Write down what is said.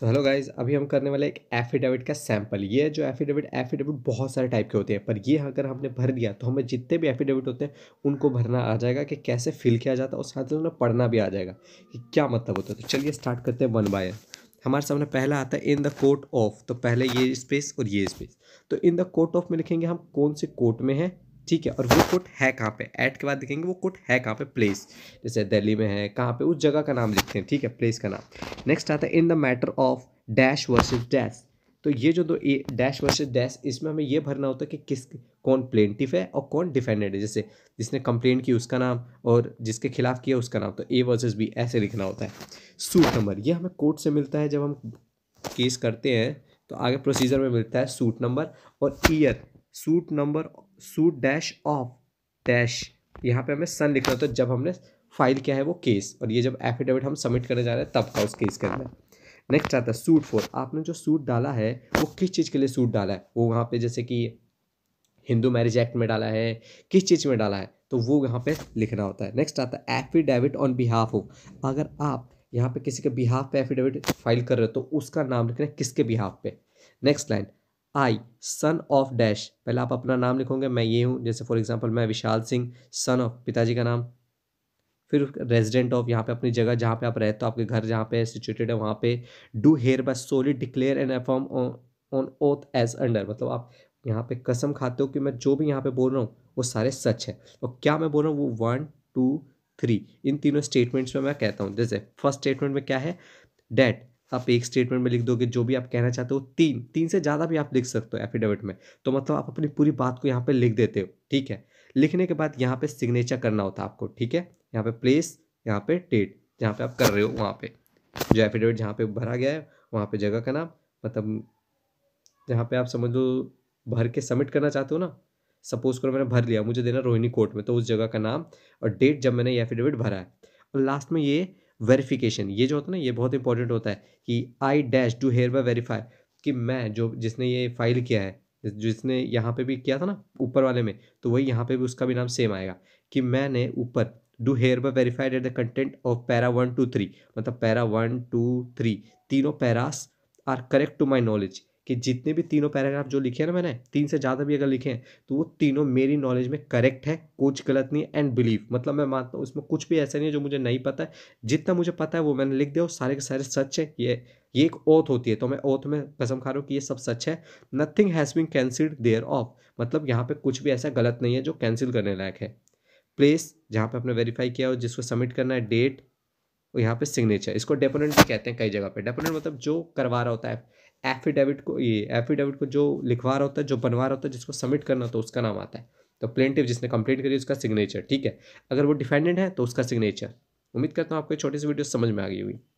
तो hello guys अभी हम करने वाले एक एफिडेविट का सैंपल ये जो एफिडेविट एफिडेविट बहुत सारे टाइप के होते हैं पर ये अगर हमने भर दिया तो हमें जितने भी एफिडेविट होते हैं उनको भरना आ जाएगा कि कैसे फिल किया जाता है और साथ ही पढ़ना भी आ जाएगा कि क्या मतलब होता है तो चलिए स्टार्ट करते हैं वन बाय हमारे सामने पहला आता है इन द कोर्ट ऑफ तो पहले ये स्पेस और ये स्पेस तो इन द कोर्ट ऑफ में लिखेंगे हम कौन से कोर्ट में हैं ठीक है और वो कोट है कहाँ पे ऐड के बाद देखेंगे वो कोट है कहाँ पे प्लेस जैसे दिल्ली में है कहाँ पे उस जगह का नाम लिखते हैं ठीक है प्लेस का नाम नेक्स्ट आता है in the matter of dash versus dash तो ये जो दो ए डैश वर्सेस डैश इसमें हमें ये भरना होता है कि किस कौन प्लेंटिव है और कौन डिफेंडेड है जैसे जिसने कंप्लेंट की उसका नाम और जिसके खिलाफ किया उसका नाम तो ए वर्सेज बी ऐसे लिखना होता है सूट नंबर ये हमें कोर्ट से मिलता है जब हम केस करते हैं तो आगे प्रोसीजर में मिलता है सूट नंबर और year suit number suit dash of dash यहाँ पे हमें सन लिखना होता है तो जब हमने फाइल किया है वो केस और ये जब एफिडेविट हम सबमिट करने जा रहे हैं तब का उस केस के अंदर नेक्स्ट आता है सूट फॉर आपने जो सूट डाला है वो किस चीज़ के लिए सूट डाला है वो वहाँ पे जैसे कि हिंदू मैरिज एक्ट में डाला है किस चीज़ में डाला है तो वो यहाँ पे लिखना होता है नेक्स्ट आता है एफिडेविट ऑन बिहाफ ऑफ अगर आप यहाँ पे किसी के बिहाफ पे एफिडेविट फाइल कर रहे हो तो उसका नाम लिखना है किसके बिहाफ पे next line I son of dash पहले आप अपना नाम लिखोगे मैं ये हूँ जैसे फॉर एग्जाम्पल मैं विशाल सिंह सन ऑफ पिताजी का नाम फिर रेजिडेंट ऑफ यहाँ पे अपनी जगह जहाँ पे आप रहते हो आपके घर जहाँ पे सिचुएटेड है वहाँ पे do hair hereby solely declare and affirm on oath as under मतलब आप यहाँ पे कसम खाते हो कि मैं जो भी यहाँ पे बोल रहा हूँ वो सारे सच है और क्या मैं बोल रहा हूँ वो वन टू थ्री इन तीनों स्टेटमेंट्स में मैं कहता हूँ जैसे फर्स्ट स्टेटमेंट में क्या है डैट आप एक स्टेटमेंट में लिख दोगे जो भी आप कहना चाहते हो तीन तीन से ज़्यादा भी आप लिख सकते हो एफिडेविट में तो मतलब आप अपनी पूरी बात को यहाँ पे लिख देते हो ठीक है लिखने के बाद यहाँ पे सिग्नेचर करना होता है आपको ठीक है यहाँ पे प्लेस यहाँ पे डेट जहाँ पे आप कर रहे हो वहाँ पे जो एफिडेविट जहाँ पे भरा गया है वहाँ पे जगह का नाम मतलब जहाँ पे आप समझ लो भर के सबमिट करना चाहते हो ना सपोज करो मैंने भर लिया मुझे देना रोहिणी कोर्ट में तो उस जगह का नाम और डेट जब मैंने ये एफिडेविट भरा है और लास्ट में ये वेरिफिकेशन ये जो होता है ना ये बहुत इंपॉर्टेंट होता है कि I dash do hair verify वेरीफाई कि मैं जो जिसने ये फाइल किया है जिसने यहाँ पे भी किया था ना ऊपर वाले में तो वही यहाँ पे भी उसका भी नाम सेम आएगा कि मैंने ऊपर do hair hereby verified at the content of para one two three मतलब पैरा वन टू थ्री तीनों paras are correct to my knowledge कि जितने भी तीनों पैराग्राफ जो लिखे हैं ना मैंने तीन से ज़्यादा भी अगर लिखे हैं तो वो तीनों मेरी नॉलेज में करेक्ट है कुछ गलत नहीं है एंड बिलीव मतलब मैं मानता हूँ उसमें कुछ भी ऐसा नहीं है जो मुझे नहीं पता है जितना मुझे पता है वो मैंने लिख दिया सारे के सारे सच है ये ये एक ओथ होती है तो मैं ओथ में कसम खा रहा हूँ कि ये सब सच है nothing has been cancelled thereof मतलब यहाँ पर कुछ भी ऐसा गलत नहीं है जो कैंसिल करने लायक है प्लेस जहाँ पे आपने वेरीफाई किया और जिसको सबमिट करना है डेट और यहाँ पे सिग्नेचर इसको डेपोनेंट भी कहते हैं कई जगह पे डेपोनेंट मतलब जो करवा रहा होता है एफिडेविट को ये एफिडेविट को जो लिखवा रहा होता है जो बनवा रहा होता है जिसको सबमिट करना होता है उसका नाम आता है तो प्लेंटिव जिसने कंप्लेंट करी उसका सिग्नेचर ठीक है अगर वो डिफेंडेंट है तो उसका सिग्नेचर उम्मीद करता हूँ आपको छोटी सी वीडियो समझ में आ गई हुई